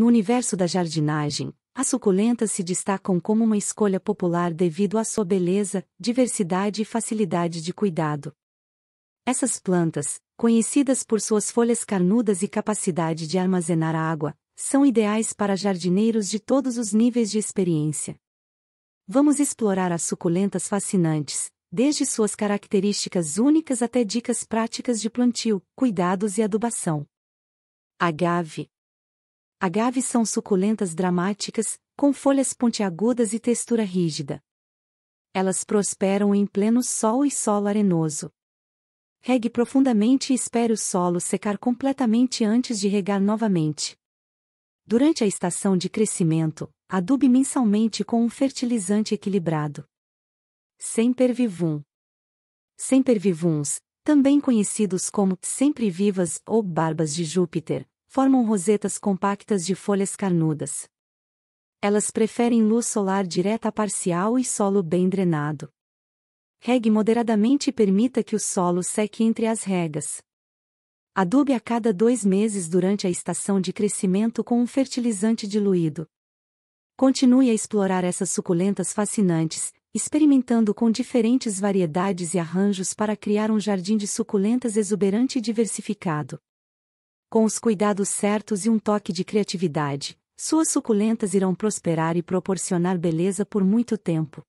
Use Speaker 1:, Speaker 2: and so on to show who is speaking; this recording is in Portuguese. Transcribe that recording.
Speaker 1: No universo da jardinagem, as suculentas se destacam como uma escolha popular devido à sua beleza, diversidade e facilidade de cuidado. Essas plantas, conhecidas por suas folhas carnudas e capacidade de armazenar água, são ideais para jardineiros de todos os níveis de experiência. Vamos explorar as suculentas fascinantes, desde suas características únicas até dicas práticas de plantio, cuidados e adubação. Agave Agaves são suculentas dramáticas, com folhas pontiagudas e textura rígida. Elas prosperam em pleno sol e solo arenoso. Regue profundamente e espere o solo secar completamente antes de regar novamente. Durante a estação de crescimento, adube mensalmente com um fertilizante equilibrado. Semper vivum. Semper vivuns, também conhecidos como sempre vivas ou barbas de Júpiter, formam rosetas compactas de folhas carnudas. Elas preferem luz solar direta parcial e solo bem drenado. Regue moderadamente e permita que o solo seque entre as regas. Adube a cada dois meses durante a estação de crescimento com um fertilizante diluído. Continue a explorar essas suculentas fascinantes, experimentando com diferentes variedades e arranjos para criar um jardim de suculentas exuberante e diversificado. Com os cuidados certos e um toque de criatividade, suas suculentas irão prosperar e proporcionar beleza por muito tempo.